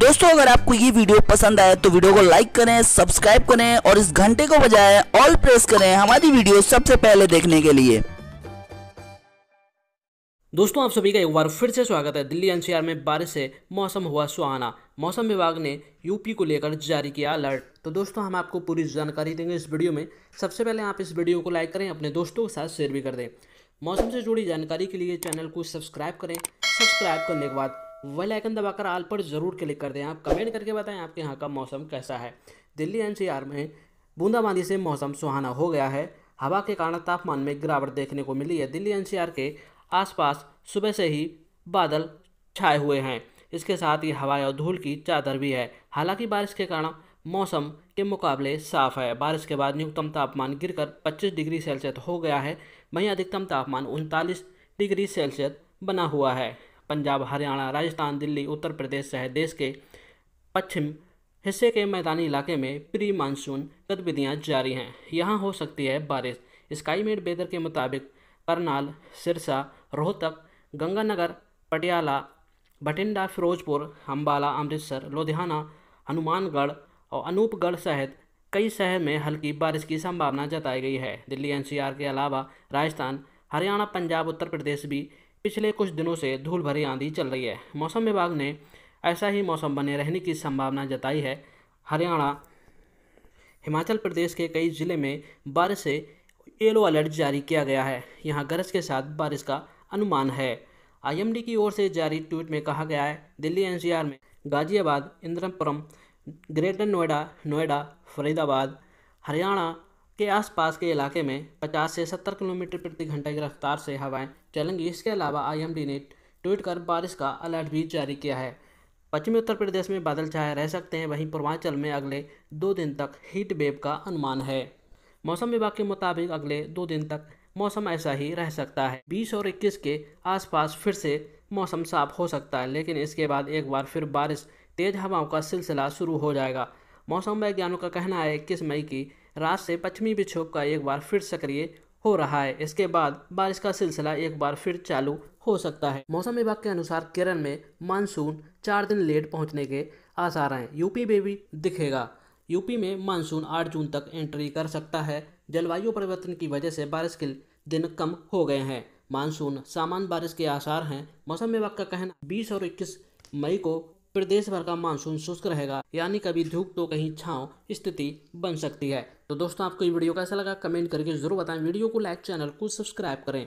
दोस्तों अगर आपको ये वीडियो पसंद आए तो वीडियो को लाइक करें सब्सक्राइब करें और इस घंटे को बजाय ऑल प्रेस करें हमारी वीडियो सबसे पहले देखने के लिए दोस्तों आप सभी का एक बार फिर से स्वागत है दिल्ली एनसीआर में बारिश से मौसम हुआ सुहाना मौसम विभाग ने यूपी को लेकर जारी किया अलर्ट तो दोस्तों हम आपको पूरी जानकारी देंगे इस वीडियो में सबसे पहले आप इस वीडियो को लाइक करें अपने दोस्तों के साथ शेयर भी कर दें मौसम से जुड़ी जानकारी के लिए चैनल को सब्सक्राइब करें सब्सक्राइब करने के बाद वेल आइकन दबाकर आल पर जरूर क्लिक कर दें आप कमेंट करके बताएं आपके यहाँ का मौसम कैसा है दिल्ली एनसीआर में बूंदाबांदी से मौसम सुहाना हो गया है हवा के कारण तापमान में गिरावट देखने को मिली है दिल्ली एनसीआर के आसपास सुबह से ही बादल छाए हुए हैं इसके साथ ही हवाएं और धूल की चादर भी है हालांकि बारिश के कारण मौसम के मुकाबले साफ है बारिश के बाद न्यूनतम तापमान गिरकर 25 डिग्री सेल्सियस हो गया है वहीं अधिकतम तापमान उनतालीस डिग्री सेल्सियस बना हुआ है पंजाब हरियाणा राजस्थान दिल्ली उत्तर प्रदेश सहित देश के पश्चिम हिस्से के मैदानी इलाके में प्री मानसून गतिविधियाँ जारी हैं यहाँ हो सकती है बारिश स्काईमेड वेदर के मुताबिक करनाल सिरसा रोहतक गंगानगर पटियाला बठिंडा फिरोजपुर अम्बाला अमृतसर लुधियाना हनुमानगढ़ और अनूपगढ़ सहित कई शहर में हल्की बारिश की संभावना जताई गई है दिल्ली एनसीआर के अलावा राजस्थान हरियाणा पंजाब उत्तर प्रदेश भी पिछले कुछ दिनों से धूल भरी आंधी चल रही है मौसम विभाग ने ऐसा ही मौसम बने रहने की संभावना जताई है हरियाणा हिमाचल प्रदेश के कई ज़िले में बारिश से येलो अलर्ट जारी किया गया है यहाँ गरज के साथ बारिश का अनुमान है आईएमडी की ओर से जारी ट्वीट में कहा गया है दिल्ली एनसीआर में गाजियाबाद इंद्रपुरम ग्रेटर नोएडा नोएडा फरीदाबाद हरियाणा के आसपास के इलाके में 50 से 70 किलोमीटर प्रति घंटे की रफ्तार से हवाएं चलेंगी इसके अलावा आईएमडी ने ट्वीट कर बारिश का अलर्ट भी जारी किया है पश्चिमी उत्तर प्रदेश में बादल छाए रह सकते हैं वहीं पूर्वांचल में अगले दो दिन तक हीट वेव का अनुमान है मौसम विभाग के मुताबिक अगले दो दिन तक मौसम ऐसा ही रह सकता है बीस और इक्कीस के आसपास फिर से मौसम साफ हो सकता है लेकिन इसके बाद एक बार फिर बारिश तेज हवाओं का सिलसिला शुरू हो जाएगा मौसम वैज्ञानिकों का कहना है इक्कीस मई की रात से पश्चिमी विक्षोभ का एक बार फिर सक्रिय हो रहा है इसके बाद बारिश का सिलसिला एक बार फिर चालू हो सकता है मौसम विभाग के अनुसार केरल में मानसून चार दिन लेट पहुंचने के आसार हैं यूपी में भी दिखेगा यूपी में मानसून आठ जून तक एंट्री कर सकता है जलवायु परिवर्तन की वजह से बारिश के दिन कम हो गए हैं मानसून सामान्य बारिश के आसार हैं मौसम विभाग का कहना 20 और 21 मई को प्रदेश भर का मानसून शुष्क रहेगा यानी कभी धूप तो कहीं छाव स्थिति बन सकती है तो दोस्तों आपको ये वीडियो कैसा लगा कमेंट करके जरूर बताएं वीडियो को लाइक चैनल को सब्सक्राइब करें